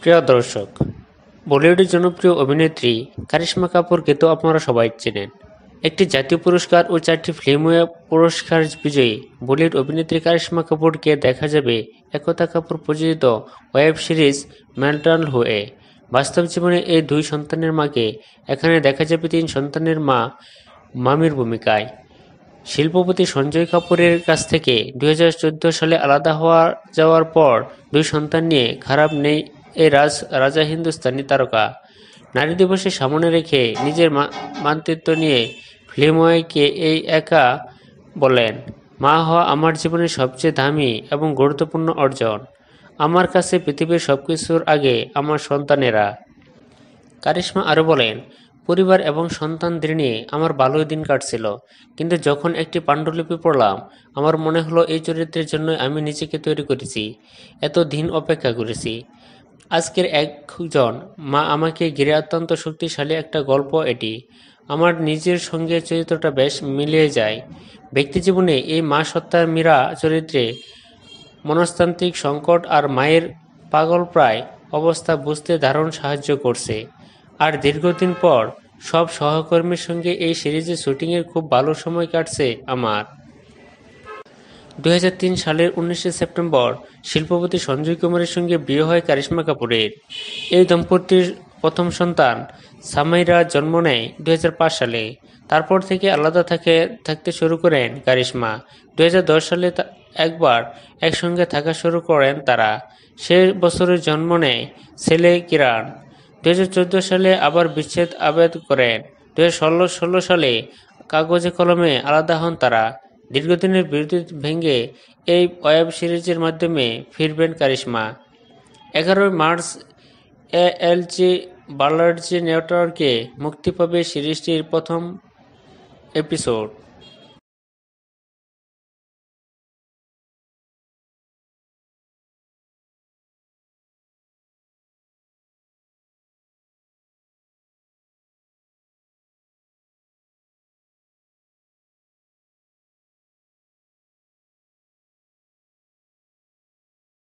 প্রিয় দর্শক বলিউডের জনপ্রিয় অভিনেত্রী কারিশ্মা কাপুরকে তো আপনারা সবাই চেনেন একটি জাতীয় পুরস্কার ও চারটি ফিল্মওয়ার পুরস্কার বিজয়ী বলিউড অভিনেত্রী কারিশ্মা কাপুরকে দেখা যাবে একতা কাপুর প্রযোজিত ওয়েব সিরিজ ম্যান্টাল হুয়ে বাস্তব জীবনে এই দুই সন্তানের মাকে এখানে দেখা যাবে তিন সন্তানের মা মামির ভূমিকায় শিল্পপতি সঞ্জয় কাপুরের কাছ থেকে দুই সালে আলাদা হওয়া যাওয়ার পর দুই সন্তান নিয়ে খারাপ নেই এই রাজ রাজা হিন্দুস্তানি তারকা নারী দিবসে সামনে রেখে নিজের মানতৃত্ব নিয়ে ফিল্ময়কে এই একা বলেন মা হওয়া আমার জীবনের সবচেয়ে দামি এবং গুরুত্বপূর্ণ অর্জন আমার কাছে পৃথিবীর সব কিছুর আগে আমার সন্তানেরা কারিশ্মা আরও বলেন পরিবার এবং সন্তান নিয়ে আমার ভালোই দিন কাটছিল কিন্তু যখন একটি পাণ্ডুলিপি পড়লাম আমার মনে হলো এই চরিত্রের জন্য আমি নিজেকে তৈরি করেছি এত দিন অপেক্ষা করেছি আজকের একজন মা আমাকে ঘিরে অত্যন্ত শক্তিশালী একটা গল্প এটি আমার নিজের সঙ্গে চরিত্রটা বেশ মিলিয়ে যায় ব্যক্তিজীবনে এই মা সত্তার মীরা চরিত্রে মনস্তান্ত্রিক সংকট আর মায়ের পাগল প্রায় অবস্থা বুঝতে দারুণ সাহায্য করছে আর দীর্ঘদিন পর সব সহকর্মীর সঙ্গে এই সিরিজে শুটিংয়ের খুব ভালো সময় কাটছে আমার দু সালের উনিশে সেপ্টেম্বর শিল্পপতি সঞ্জয় কুমারের সঙ্গে বিয়ে হয় কারিশ্মা কাপুরের এই দম্পতির প্রথম সন্তান সামাইরা জন্ম নেয় দু সালে তারপর থেকে আলাদা থাকে থাকতে শুরু করেন কারিশ্মা দু সালে একবার একসঙ্গে থাকা শুরু করেন তারা সে বছরের জন্ম নেয় ছেলে কিরান দু সালে আবার বিচ্ছেদ আবেদ করেন দু সালে কাগজে কলমে আলাদা হন তারা দীর্ঘদিনের বিরতি ভেঙে এই ওয়েব সিরিজের মাধ্যমে ফিরবেন কারিশমা এগারোই মার্চ এ এল জি বার্লার্জি নেটওয়ার্কে মুক্তি পাবে সিরিজটির প্রথম এপিসোড